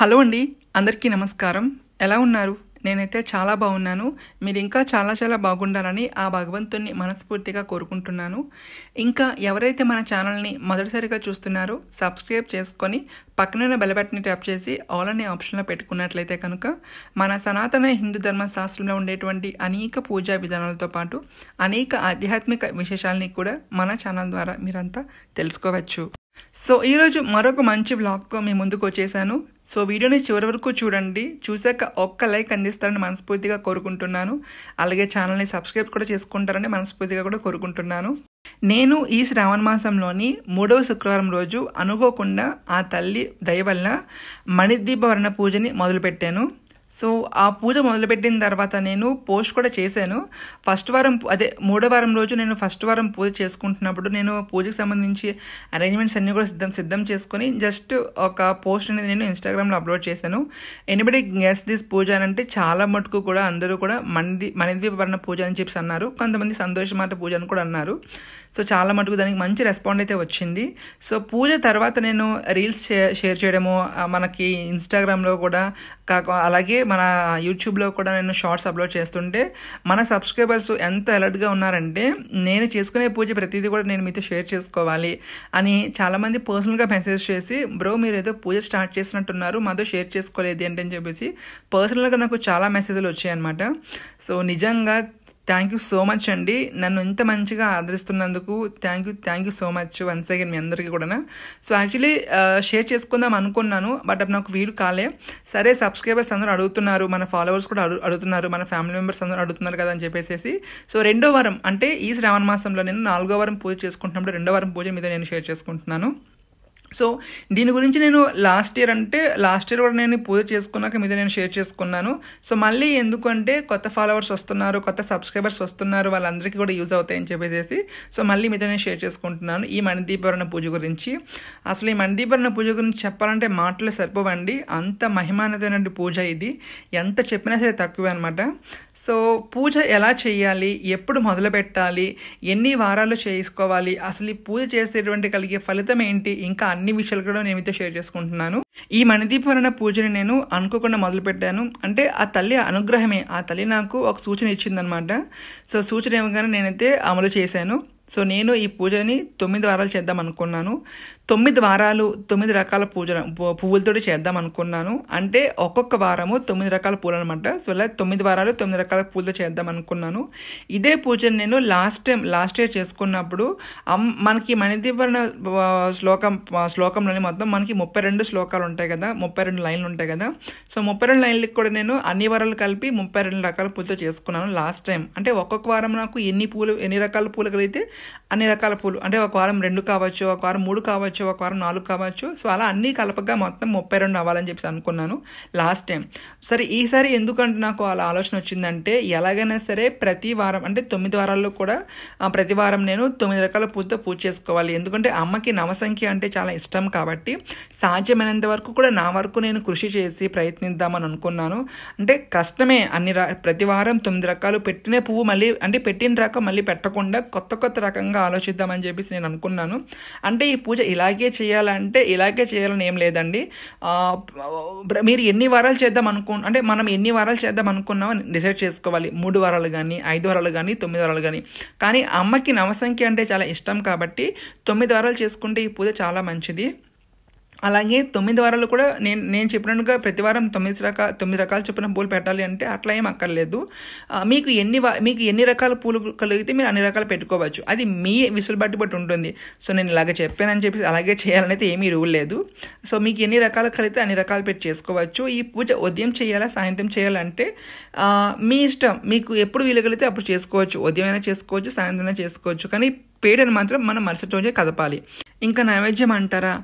hello అండి అందరికీ నమస్కారం ఎలా ఉన్నారు నేనైతే చాలా బాగున్నాను మీరు ఇంకా చాలా చాలా బాగుండాలని ఆ భగవంతుణ్ణి మనస్ఫూర్తిగా కోరుకుంటున్నాను ఇంకా ఎవరైతే మన ఛానల్ని మొదటిసారిగా చూస్తున్నారో సబ్స్క్రైబ్ చేసుకొని పక్కన బెలబెట్టని ట్యాప్ చేసి ఆల్ అనే ఆప్షన్లో పెట్టుకున్నట్లయితే కనుక మన సనాతన హిందూ ధర్మ శాస్త్రంలో ఉండేటువంటి అనేక పూజా విధానాలతో పాటు అనేక ఆధ్యాత్మిక విశేషాలని కూడా మన ఛానల్ ద్వారా మీరంతా తెలుసుకోవచ్చు సో ఈరోజు మరొక మంచి బ్లాగ్తో మీ ముందుకు వచ్చేసాను సో వీడియోని చివరి వరకు చూడండి చూశాక ఒక్క లైక్ అందిస్తారని మనస్ఫూర్తిగా కోరుకుంటున్నాను అలాగే ఛానల్ని సబ్స్క్రైబ్ కూడా చేసుకుంటారని మనస్ఫూర్తిగా కూడా కోరుకుంటున్నాను నేను ఈ శ్రావణ మాసంలోని మూడవ శుక్రవారం రోజు అనుకోకుండా ఆ తల్లి దయ వల్ల మణిద్వీప వర్ణ పూజని మొదలుపెట్టాను సో ఆ పూజ మొదలుపెట్టిన తర్వాత నేను పోస్ట్ కూడా చేశాను ఫస్ట్ వారం అదే మూడో వారం రోజు నేను ఫస్ట్ వారం పూజ చేసుకుంటున్నప్పుడు నేను పూజకు సంబంధించి అరేంజ్మెంట్స్ అన్నీ కూడా సిద్ధం సిద్ధం చేసుకొని జస్ట్ ఒక పోస్ట్ అనేది నేను ఇన్స్టాగ్రామ్లో అప్లోడ్ చేశాను ఎనిబడి గెస్ దిస్ పూజ అని అంటే చాలా మటుకు కూడా అందరూ కూడా మనది మనది వర్ణ పూజ అని చెప్పి అన్నారు కొంతమంది సంతోష మాట పూజ అని కూడా అన్నారు సో చాలా మటుకు దానికి మంచి రెస్పాండ్ అయితే వచ్చింది సో పూజ తర్వాత నేను రీల్స్ షేర్ చేయడము మనకి ఇన్స్టాగ్రామ్లో కూడా అలాగే మన యూట్యూబ్లో కూడా నేను షార్ట్స్ అప్లోడ్ చేస్తుంటే మన సబ్స్క్రైబర్స్ ఎంత అలర్ట్గా ఉన్నారంటే నేను చేసుకునే పూజ ప్రతిదీ కూడా నేను మీతో షేర్ చేసుకోవాలి అని చాలామంది పర్సనల్గా మెసేజ్ చేసి బ్రో మీరు ఏదో పూజ స్టార్ట్ చేసినట్టున్నారు మాతో షేర్ చేసుకోలేదు ఏంటని చెప్పేసి పర్సనల్గా నాకు చాలా మెసేజ్లు వచ్చాయి అనమాట సో నిజంగా థ్యాంక్ యూ సో మచ్ అండి నన్ను ఇంత మంచిగా ఆదరిస్తున్నందుకు thank you thank you so much once again మీ అందరికీ కూడా సో యాక్చువల్లీ షేర్ చేసుకుందాం అనుకున్నాను బట్ అప్పుడు నాకు వీలు కాలే సరే సబ్స్క్రైబర్స్ అందరూ అడుగుతున్నారు మన ఫాలోవర్స్ కూడా అడు అడుగుతున్నారు మన ఫ్యామిలీ మెంబర్స్ అందరూ అడుగుతున్నారు కదా అని చెప్పేసి సో రెండో వారం అంటే ఈ శ్రావణ మాసంలో నేను నాలుగో వారం పూజ చేసుకుంటున్నప్పుడు రెండో వారం పూజ మీద నేను షేర్ చేసుకుంటున్నాను సో దీని గురించి నేను లాస్ట్ ఇయర్ అంటే లాస్ట్ ఇయర్ కూడా నేను పూజ చేసుకున్నాక మీద నేను షేర్ చేసుకున్నాను సో మళ్ళీ ఎందుకంటే కొత్త ఫాలోవర్స్ వస్తున్నారు కొత్త సబ్స్క్రైబర్స్ వస్తున్నారు వాళ్ళందరికీ కూడా యూజ్ అవుతాయని చెప్పేసి సో మళ్ళీ మీద నేను షేర్ చేసుకుంటున్నాను ఈ మణిదీపవరణ పూజ గురించి అసలు ఈ మణిదీపవరణ పూజ గురించి చెప్పాలంటే మాటలు సరిపోవండి అంత మహిమానతైనటువంటి పూజ ఇది ఎంత చెప్పినా సరే తక్కువే అనమాట సో పూజ ఎలా చేయాలి ఎప్పుడు మొదలు పెట్టాలి ఎన్ని వారాలు చేసుకోవాలి అసలు ఈ పూజ చేసేటువంటి కలిగే ఫలితం ఏంటి ఇంకా అన్ని విషయాలు కూడా నేను మీతో షేర్ చేసుకుంటున్నాను ఈ మణిదీపవరణ పూజని నేను అనుకోకుండా మొదలుపెట్టాను అంటే ఆ తల్లి అనుగ్రహమే ఆ తల్లి నాకు ఒక సూచన ఇచ్చిందనమాట సో సూచన ఏమగానే నేనైతే అమలు చేశాను సో నేను ఈ పూజని తొమ్మిది వారాలు చేద్దాం అనుకున్నాను తొమ్మిది వారాలు తొమ్మిది రకాల పూజ పువ్వులతోటి చేద్దాం అనుకున్నాను అంటే ఒక్కొక్క వారము తొమ్మిది రకాల పూలు అనమాట సో ఇలా తొమ్మిది వారాలు తొమ్మిది రకాల పూలతో చేద్దాం అనుకున్నాను ఇదే పూజను నేను లాస్ట్ టైం లాస్ట్ ఇయర్ చేసుకున్నప్పుడు మనకి మణిదివరణ శ్లోకం శ్లోకంలోనే మొత్తం మనకి ముప్పై రెండు శ్లోకాలు ఉంటాయి కదా ముప్పై రెండు లైన్లు ఉంటాయి కదా సో ముప్పై రెండు లైన్లకి కూడా నేను అన్ని వారాలు కలిపి ముప్పై రెండు రకాల పూలతో చేసుకున్నాను లాస్ట్ టైం అంటే ఒక్కొక్క వారం నాకు ఎన్ని పూలు ఎన్ని రకాల పూలు కలిగితే అన్ని రకాల పూలు అంటే ఒక వారం రెండు కావచ్చు ఒక వారం మూడు కావచ్చు ఒక వారం నాలుగు కావచ్చు సో అలా అన్నీ కలపగా మొత్తం ముప్పై రెండు అవ్వాలని చెప్పేసి అనుకున్నాను లాస్ట్ టైం సరే ఈసారి ఎందుకంటే నాకు అలా ఆలోచన వచ్చిందంటే ఎలాగైనా సరే ప్రతి వారం అంటే తొమ్మిది వారాల్లో కూడా ప్రతి వారం నేను తొమ్మిది రకాల పూలతో పూజ చేసుకోవాలి ఎందుకంటే అమ్మకి నవసంఖ్య అంటే చాలా ఇష్టం కాబట్టి సాధ్యమైనంత వరకు కూడా నా వరకు నేను కృషి చేసి ప్రయత్నిద్దామని అనుకున్నాను అంటే కష్టమే అన్ని ప్రతి వారం తొమ్మిది రకాలు పెట్టిన పువ్వు మళ్ళీ అంటే పెట్టిన రాక మళ్ళీ పెట్టకుండా కొత్త కొత్త రకంగా ఆలోచిద్దామని చెప్పేసి నేను అనుకున్నాను అంటే ఈ పూజ ఇలాగే చేయాలంటే ఇలాగే చేయాలని ఏం లేదండి మీరు ఎన్ని వారాలు చేద్దాం అనుకు అంటే మనం ఎన్ని వారాలు చేద్దాం అనుకున్నామో డిసైడ్ చేసుకోవాలి మూడు వారాలు కానీ ఐదు వారాలు కానీ తొమ్మిది వారాలు కానీ కానీ అమ్మకి నవసంఖ్య అంటే చాలా ఇష్టం కాబట్టి తొమ్మిది వారాలు చేసుకుంటే ఈ పూజ చాలా మంచిది అలాగే తొమ్మిది వారాలు కూడా నేను నేను చెప్పినట్టుగా ప్రతి వారం తొమ్మిది రకాల తొమ్మిది రకాల చొప్పున పూలు పెట్టాలి అంటే అట్లా ఏం అక్కర్లేదు మీకు ఎన్ని మీకు ఎన్ని రకాల పూలు కలిగితే మీరు అన్ని రకాలు పెట్టుకోవచ్చు అది మీ విసులుబాటు బట్టి ఉంటుంది సో నేను ఇలాగ చెప్పానని చెప్పేసి అలాగే చేయాలని అయితే ఏమీ రూల్ లేదు సో మీకు ఎన్ని రకాలు కలిగితే అన్ని రకాలు పెట్టి చేసుకోవచ్చు ఈ పూజ ఉదయం చేయాలా సాయంత్రం చేయాలంటే మీ ఇష్టం మీకు ఎప్పుడు వీలు కలిగితే అప్పుడు చేసుకోవచ్చు ఉదయం అయినా చేసుకోవచ్చు సాయంత్రం అయినా చేసుకోవచ్చు కానీ పేడను మాత్రం మనం మరుసటి రోజే కదపాలి ఇంకా నైవేద్యం అంటారా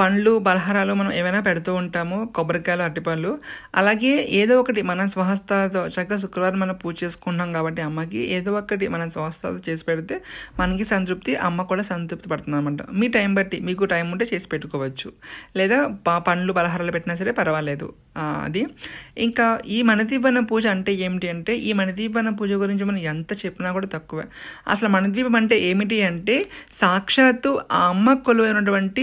పండ్లు బలహారాలు మనం ఏమైనా పెడుతూ ఉంటాము కొబ్బరికాయలు అరటిపళ్ళు అలాగే ఏదో ఒకటి మన స్వహస్తాతో చక్కగా శుక్రవారం మనం పూజ చేసుకుంటున్నాం కాబట్టి అమ్మకి ఏదో ఒకటి మన స్వహస్తాతో చేసి పెడితే మనకి సంతృప్తి అమ్మ కూడా సంతృప్తి పడుతుంది అనమాట మీ టైం బట్టి మీకు టైం ఉంటే చేసి పెట్టుకోవచ్చు లేదా పండ్లు బలహారాలు పెట్టినా సరే పర్వాలేదు అది ఇంకా ఈ మణదీపన పూజ అంటే ఏమిటి అంటే ఈ మణదీపన పూజ గురించి మనం ఎంత చెప్పినా కూడా తక్కువే అసలు మణిదీపం అంటే ఏమిటి అంటే సాక్షాత్తు ఆ అమ్మ అమ్మ కొలువైనటువంటి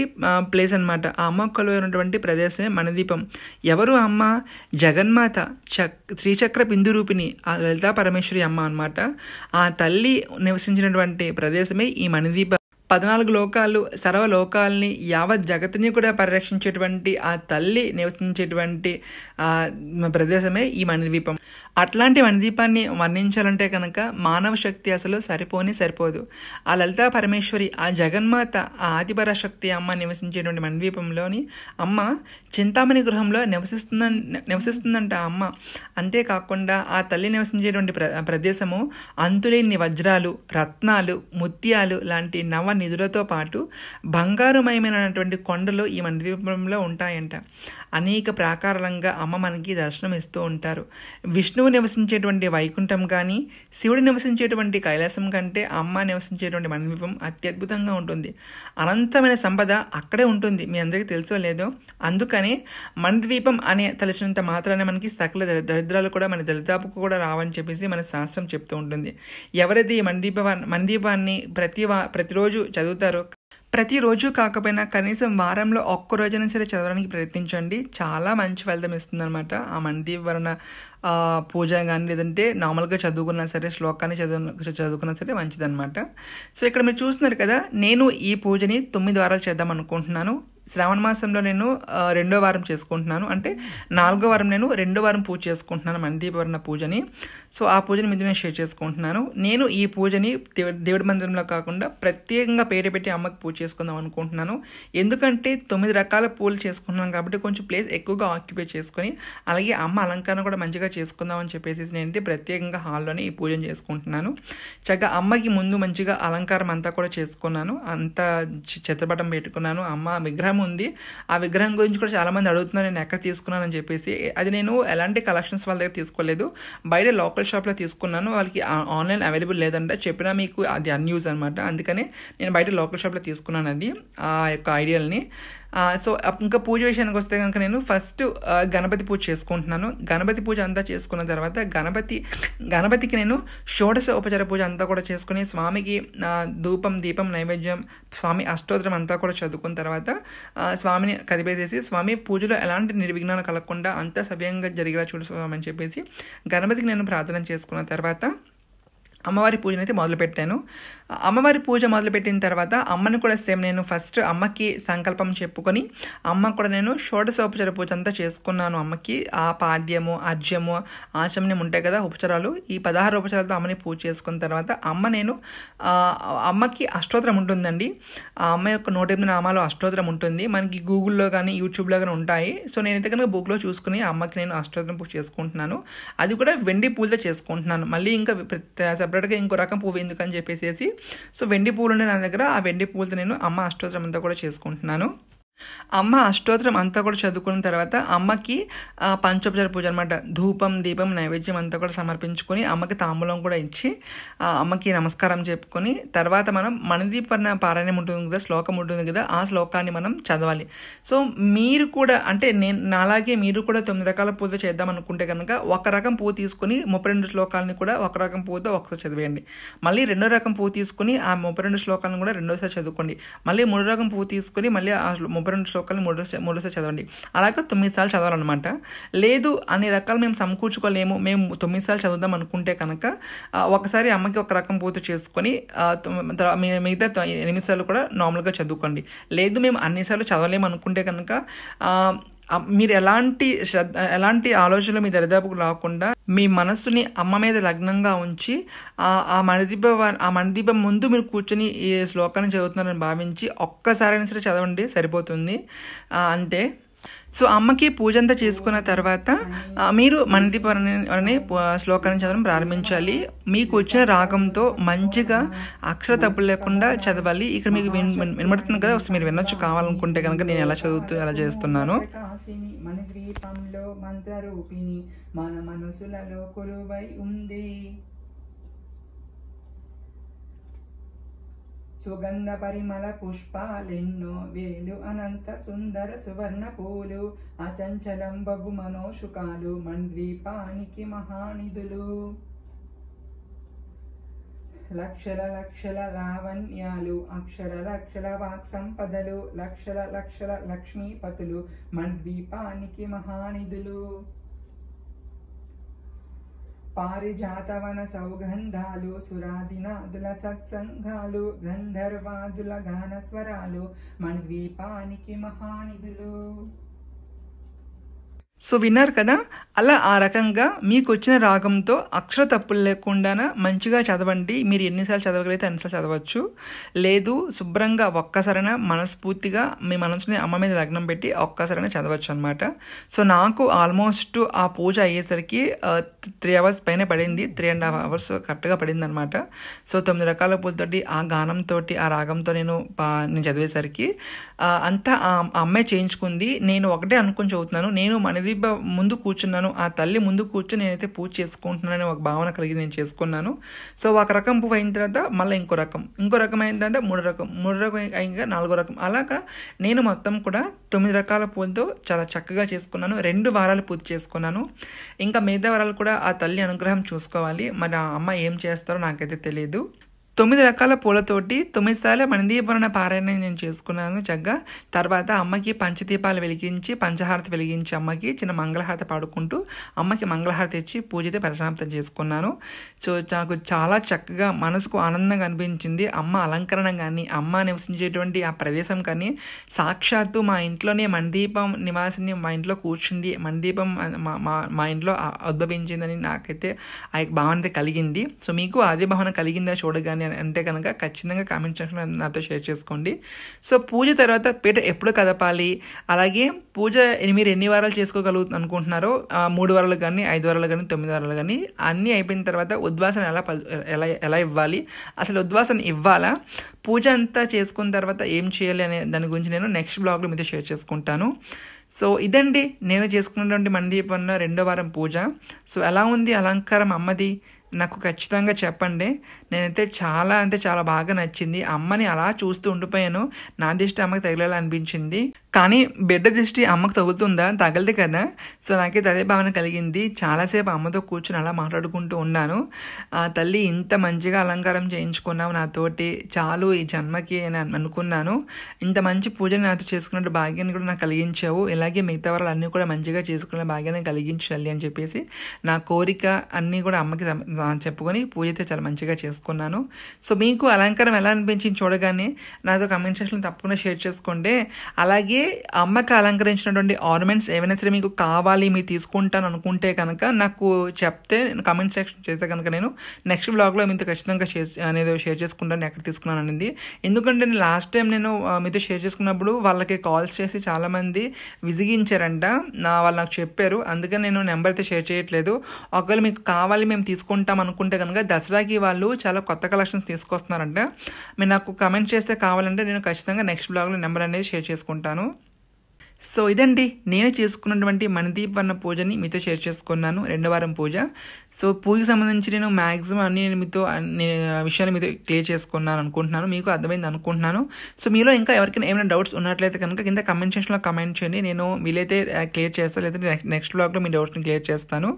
ప్లేస్ అనమాట ఆ అమ్మ కొలువైనటువంటి ప్రదేశమే మనదీపం ఎవరు అమ్మ జగన్మాత చక్ శ్రీచక్ర బిందు రూపిణి ఆ లలితా పరమేశ్వరి అమ్మ అనమాట ఆ తల్లి నివసించినటువంటి ప్రదేశమే ఈ మణిదీప పద్నాలుగు లోకాలు సర్వలోకాలని యావత్ జగత్ని కూడా పరిరక్షించేటువంటి ఆ తల్లి నివసించేటువంటి ప్రదేశమే ఈ మణిద్వీపం అట్లాంటి మణిద్వీపాన్ని వర్ణించాలంటే కనుక మానవ శక్తి అసలు సరిపోని సరిపోదు ఆ లలితా పరమేశ్వరి ఆ జగన్మాత ఆ ఆదిపరాశక్తి అమ్మ నివసించేటువంటి మణిద్వీపంలోని అమ్మ చింతామణి గృహంలో నివసిస్తుంద నివసిస్తుందంట అమ్మ అంతేకాకుండా ఆ తల్లి నివసించేటువంటి ప్ర ప్రదేశము అంతులేని వజ్రాలు రత్నాలు ముత్యాలు లాంటి నవ నిధులతో పాటు బంగారుమయమైనటువంటి కొండలు ఈ మన ద్వీపంలో ఉంటాయంట అనేక ప్రాకారంగా అమ్మ మనకి దర్శనం ఇస్తూ ఉంటారు విష్ణువు నివసించేటువంటి వైకుంఠం కానీ శివుడు నివసించేటువంటి కైలాసం కంటే అమ్మ నివసించేటువంటి మన ద్వీపం అత్యద్భుతంగా ఉంటుంది అనంతమైన సంపద అక్కడే ఉంటుంది మీ అందరికీ తెలుసో లేదో అందుకనే మన ద్వీపం అనే తలచినంత మాత్రాన్ని మనకి సకల దరిద్రాలు కూడా మన దరిదాపుకు కూడా రావని చెప్పేసి మన శాస్త్రం చెప్తూ ఉంటుంది ఎవరైతే ఈ మన ద్వీపాన్ని ప్రతి ప్రతిరోజు చదువుతారు ప్రతిరోజు కాకపోయినా కనీసం వారంలో ఒక్క రోజైనా సరే చదవడానికి ప్రయత్నించండి చాలా మంచి ఫలితం అనమాట ఆ మంది మందీవరణ పూజ కానీ లేదంటే నార్మల్గా చదువుకున్నా సరే శ్లోకాన్ని చదువు చదువుకున్నా సరే మంచిదనమాట సో ఇక్కడ మీరు చూస్తున్నారు కదా నేను ఈ పూజని తొమ్మిది వారాలు చేద్దాం అనుకుంటున్నాను శ్రావణ మాసంలో నేను రెండో వారం చేసుకుంటున్నాను అంటే నాలుగో వారం నేను రెండో వారం పూజ చేసుకుంటున్నాను మందీపవర్ణ పూజని సో ఆ పూజని మీద నేను షేర్ చేసుకుంటున్నాను నేను ఈ పూజని దేవుడి మందిరంలో కాకుండా ప్రత్యేకంగా పేరు పెట్టి అమ్మకి పూజ చేసుకుందాం అనుకుంటున్నాను ఎందుకంటే తొమ్మిది రకాల పూలు చేసుకుంటున్నాను కాబట్టి కొంచెం ప్లేస్ ఎక్కువగా ఆక్యుపై చేసుకొని అలాగే అమ్మ అలంకరణ కూడా మంచిగా చేసుకుందాం అని చెప్పేసి నేను ప్రత్యేకంగా హాల్లోనే ఈ పూజను చేసుకుంటున్నాను చక్కగా అమ్మకి ముందు మంచిగా అలంకారం అంతా కూడా చేసుకున్నాను అంతా చిత్రపటం పెట్టుకున్నాను అమ్మ విగ్రహం విగ్రహం ఉంది ఆ విగ్రహం గురించి కూడా చాలామంది అడుగుతున్నారు నేను ఎక్కడ తీసుకున్నానని చెప్పేసి అది నేను ఎలాంటి కలెక్షన్స్ వాళ్ళ దగ్గర తీసుకోలేదు బయట లోకల్ షాప్లో తీసుకున్నాను వాళ్ళకి ఆన్లైన్ అవైలబుల్ లేదంటే చెప్పినా మీకు అది అన్యూస్ అనమాట అందుకని నేను బయట లోకల్ షాప్లో తీసుకున్నాను అది ఆ యొక్క ఐడియల్ని సో ఇంకా పూజ విషయానికి వస్తే కనుక నేను ఫస్ట్ గణపతి పూజ చేసుకుంటున్నాను గణపతి పూజ అంతా చేసుకున్న తర్వాత గణపతి గణపతికి నేను షోడశ ఉపచార పూజ అంతా కూడా చేసుకుని స్వామికి ధూపం దీపం నైవేద్యం స్వామి అష్టోత్తరం అంతా కూడా చదువుకున్న తర్వాత స్వామిని కదిపేసేసి స్వామి పూజలో ఎలాంటి నిర్విఘ్నాలు కలగకుండా అంతా సవ్యంగా జరిగేలా చూడు స్వామి అని చెప్పేసి గణపతికి నేను ప్రార్థన చేసుకున్న తర్వాత అమ్మవారి పూజను అయితే మొదలుపెట్టాను అమ్మవారి పూజ మొదలుపెట్టిన తర్వాత అమ్మను కూడా సేమ్ నేను ఫస్ట్ అమ్మకి సంకల్పం చెప్పుకొని అమ్మ కూడా నేను షోడశోపచార పూజ అంతా చేసుకున్నాను అమ్మకి ఆ పాద్యము అర్జ్యము ఆచమ్యం ఉంటాయి కదా ఉపచారాలు ఈ పదహారు ఉపచారాలతో అమ్మని పూజ చేసుకున్న తర్వాత అమ్మ నేను అమ్మకి అష్టోత్తరం ఉంటుందండి ఆ అమ్మ యొక్క నూట ఎనిమిది నామాలు అష్టోత్తరం ఉంటుంది మనకి గూగుల్లో కానీ యూట్యూబ్లో కానీ ఉంటాయి సో నేనైతే కనుక బుక్లో చూసుకుని అమ్మకి నేను అష్టోత్తరం పూజ చేసుకుంటున్నాను అది కూడా వెండి పూజ చేసుకుంటున్నాను మళ్ళీ ఇంకా సపరేట్గా ఇంకో రకం పువ్వు ఎందుకని చెప్పేసి సో వెండి పూలు ఉండే నా దగ్గర ఆ వెండి పూలతో నేను అమ్మ అష్టోత్తరం అంతా కూడా చేసుకుంటున్నాను అమ్మ అష్టోత్తరం అంతా కూడా చదువుకున్న తర్వాత అమ్మకి పంచోపచార పూజ అనమాట ధూపం దీపం నైవేద్యం అంతా కూడా సమర్పించుకొని అమ్మకి తాంబూలం కూడా ఇచ్చి అమ్మకి నమస్కారం చెప్పుకొని తర్వాత మనం మనదీపర్ణ పారాయణం ఉంటుంది కదా శ్లోకం ఉంటుంది కదా ఆ శ్లోకాన్ని మనం చదవాలి సో మీరు కూడా అంటే నేను నాలాగే మీరు కూడా తొమ్మిది రకాల పూజ చేద్దాం అనుకుంటే కనుక ఒక రకం పువ్వు తీసుకుని ముప్పై రెండు శ్లోకాలని కూడా ఒక రకం పువ్వుతో ఒకసారి చదివేయండి మళ్ళీ రెండో రకం పువ్వు తీసుకుని ఆ ముప్పై రెండు శ్లోకాలను కూడా రెండోసారి చదువుకోండి మళ్ళీ మూడో రకం పువ్వు తీసుకొని మళ్ళీ ఆ ముప్పై రెండు శ్లోకాలు మూడు మూడోసారి చదవండి అలాగే తొమ్మిది సార్లు చదవాలన్నమాట లేదు అన్ని రకాలు మేము సమకూర్చుకోలేము మేము తొమ్మిది సార్లు చదువుదాం అనుకుంటే కనుక ఒకసారి అమ్మకి ఒక రకం పూర్తి చేసుకొని మిగతా ఎనిమిది సార్లు కూడా నార్మల్గా చదువుకోండి లేదు మేము అన్నిసార్లు చదవలేము అనుకుంటే కనుక మీరు ఎలాంటి శ్రద్ధ ఎలాంటి ఆలోచనలు మీ దరిదాపుకు రాకుండా మీ మనస్సుని అమ్మ మీద లగ్నంగా ఉంచి ఆ మణిదీప ఆ మణిదీప ముందు మీరు కూర్చొని ఈ శ్లోకాన్ని చదువుతున్నారని భావించి ఒక్కసారైనా సరే చదవండి సరిపోతుంది అంతే సో అమ్మకి పూజ అంతా చేసుకున్న తర్వాత మీరు మనదీప్ అనే శ్లోకాన్ని చదవడం ప్రారంభించాలి మీకు వచ్చిన రాగంతో మంచిగా అక్షర తప్పులు లేకుండా చదవాలి ఇక్కడ మీకు వినబడుతుంది కదా వస్తే మీరు వినొచ్చు కావాలనుకుంటే కనుక నేను ఎలా చదువుతూ ఎలా చేస్తున్నాను మన మన మనసులలో కొలువై ఉంది సుగంధ పరిమళ పుష్పాలెన్నో వేలు అనంత సుందర సువర్ణ పూలు అచంచలం బగు మనోషుకాలు మణ్ద్వీపానికి మహానిధులు లక్షల లక్షల లావణ్యాలు అక్షర లక్షల సంపదలు లక్షల లక్షల లక్ష్మీపతులు మణ్ద్వీపానికి మహానిధులు పారిజాతవన సౌగంధాలు సురాదినాదుల సత్సంఘాలు గంధర్వాదుల గాన స్వరాలు మన ద్వీపానికి మహానిధులు సో విన్నారు కదా అలా ఆ రకంగా మీకు వచ్చిన రాగంతో అక్షర తప్పులు లేకుండా మంచిగా చదవండి మీరు ఎన్నిసార్లు చదవగలిగితే అన్నిసార్లు చదవచ్చు లేదు శుభ్రంగా ఒక్కసారైన మనస్ఫూర్తిగా మీ మనసుని అమ్మ మీద లగ్నం పెట్టి ఒక్కసారైనా చదవచ్చు అనమాట సో నాకు ఆల్మోస్ట్ ఆ పూజ అయ్యేసరికి త్రీ అవర్స్ పైన పడింది త్రీ అండ్ హాఫ్ అవర్స్ కరెక్ట్గా పడింది అనమాట సో తొమ్మిది రకాల పూలతోటి ఆ గానంతో ఆ రాగంతో నేను నేను చదివేసరికి అంతా ఆ అమ్మాయి చేయించుకుంది నేను ఒకటే అనుకుని చదువుతున్నాను నేను మనది ప్రదీప ముందు కూర్చున్నాను ఆ తల్లి ముందు కూర్చొని నేనైతే పూజ చేసుకుంటున్నానని ఒక భావన కలిగి నేను చేసుకున్నాను సో ఒక రకం పువ్వు అయిన తర్వాత మళ్ళీ ఇంకో రకం ఇంకో రకం అయిన తర్వాత మూడు రకం మూడు రకం ఇంకా నాలుగో రకం అలాగా నేను మొత్తం కూడా తొమ్మిది రకాల పూలతో చాలా చక్కగా చేసుకున్నాను రెండు వారాలు పూజ చేసుకున్నాను ఇంకా మిగతా వారాలు కూడా ఆ తల్లి అనుగ్రహం చూసుకోవాలి మరి ఆ అమ్మ ఏం చేస్తారో నాకైతే తెలియదు తొమ్మిది రకాల పూలతోటి తొమ్మిది సార్లు మణిదీపరణ పారాయణ నేను చేసుకున్నాను చక్కగా తర్వాత అమ్మకి పంచదీపాలు వెలిగించి పంచహారతి వెలిగించి అమ్మకి చిన్న మంగళహారతి పాడుకుంటూ అమ్మకి మంగళహారతి ఇచ్చి పూజతో ప్రశాంతం చేసుకున్నాను సో నాకు చాలా చక్కగా మనసుకు ఆనందంగా అనిపించింది అమ్మ అలంకరణ కానీ అమ్మ నివసించేటువంటి ఆ ప్రదేశం కానీ సాక్షాత్తు మా ఇంట్లోనే మణిదీపం నివాసిని మా ఇంట్లో కూర్చుంది మణిదీపం మా మా ఇంట్లో ఉద్భవించిందని నాకైతే ఆ భావన కలిగింది సో మీకు అదే భావన కలిగిందా చూడగానే అని అంటే కనుక ఖచ్చితంగా కామెంట్ సెక్షన్లో నాతో షేర్ చేసుకోండి సో పూజ తర్వాత పీట ఎప్పుడు కదపాలి అలాగే పూజ మీరు ఎన్ని వారాలు చేసుకోగలుగు అనుకుంటున్నారో మూడు వారాలు కానీ ఐదు వారాలు కానీ తొమ్మిది వారాలు కానీ అన్నీ అయిపోయిన తర్వాత ఉద్వాసన ఎలా ఎలా ఎలా ఇవ్వాలి అసలు ఉద్వాసన ఇవ్వాలా పూజ అంతా చేసుకున్న తర్వాత ఏం చేయాలి అనే దాని గురించి నేను నెక్స్ట్ బ్లాగ్లో మీతో షేర్ చేసుకుంటాను సో ఇదండి నేను చేసుకున్నటువంటి మండీపంలో రెండో వారం పూజ సో ఎలా ఉంది అలంకారం అమ్మది నాకు ఖచ్చితంగా చెప్పండి నేనైతే చాలా అంటే చాలా బాగా నచ్చింది అమ్మని అలా చూస్తూ ఉండిపోయాను నా దిష్టి అమ్మకి తగిలేలా అనిపించింది కానీ బిడ్డ దిష్టి అమ్మకు తగులుతుందా తగలదు కదా సో నాకైతే అదే భావన కలిగింది చాలాసేపు అమ్మతో కూర్చుని అలా మాట్లాడుకుంటూ ఉన్నాను ఆ తల్లి ఇంత మంచిగా అలంకారం చేయించుకున్నావు నాతోటి చాలు ఈ జన్మకి అని అనుకున్నాను ఇంత మంచి పూజని నాతో చేసుకున్నట్టు భాగ్యాన్ని కూడా నాకు కలిగించావు ఇలాగే మిగతా వాళ్ళు అన్నీ కూడా మంచిగా చేసుకునే భాగ్యాన్ని కలిగించాలి అని చెప్పేసి నా కోరిక అన్నీ కూడా అమ్మకి అని చెప్పుకొని పూజ అయితే చాలా మంచిగా చేసుకున్నాను సో మీకు అలంకారం ఎలా అనిపించింది చూడగానే నాతో కమెంట్ సెక్షన్లో తప్పకుండా షేర్ చేసుకోండి అలాగే అమ్మకి అలంకరించినటువంటి ఆర్నమెంట్స్ ఏమైనా సరే మీకు కావాలి మీరు తీసుకుంటాను అనుకుంటే కనుక నాకు చెప్తే నేను కమెంట్ సెక్షన్ చేస్తే కనుక నేను నెక్స్ట్ బ్లాగ్లో మీతో ఖచ్చితంగా అనేది షేర్ చేసుకుంటాను ఎక్కడ తీసుకున్నాను అనేది ఎందుకంటే నేను లాస్ట్ టైం నేను మీతో షేర్ చేసుకున్నప్పుడు వాళ్ళకి కాల్స్ చేసి చాలామంది విసిగించారంట నా వాళ్ళు నాకు చెప్పారు అందుకని నేను నెంబర్ అయితే షేర్ చేయట్లేదు ఒకవేళ మీకు కావాలి మేము తీసుకుంటాం పెట్టాం అనుకుంటే కనుక దసరాకి వాళ్ళు చాలా కొత్త కలెక్షన్స్ తీసుకొస్తున్నారంట మీరు నాకు కమెంట్ చేస్తే కావాలంటే నేను ఖచ్చితంగా నెక్స్ట్ బ్లాగ్లో నెంబర్ అనేది షేర్ చేసుకుంటాను సో ఇదండి నేను చేసుకున్నటువంటి మణిదీప్ అన్న పూజని మీతో షేర్ చేసుకున్నాను రెండు వారం పూజ సో పూజకి సంబంధించి నేను మ్యాక్సిమం అన్ని నేను మీతో విషయాలు మీతో క్లియర్ చేసుకున్నాను అనుకుంటున్నాను మీకు అర్థమైంది అనుకుంటున్నాను సో మీలో ఇంకా ఎవరికైనా ఏమైనా డౌట్స్ ఉన్నట్లయితే కనుక కింద కమెంట్ సెక్షన్లో కమెంట్ చేయండి నేను వీలైతే క్లియర్ చేస్తాను లేదంటే నెక్స్ట్ బ్లాగ్లో మీ డౌట్స్ని క్లియర్ చేస్తాను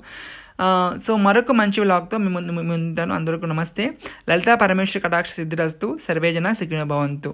సో మరొక మంచి వ్లాగ్తో మేము ముందు ముందుంటాను అందరికీ నమస్తే లలితా పరమేశ్వర కటాక్ష సిద్ధిరస్తు సర్వేజన సుఖినభవంతు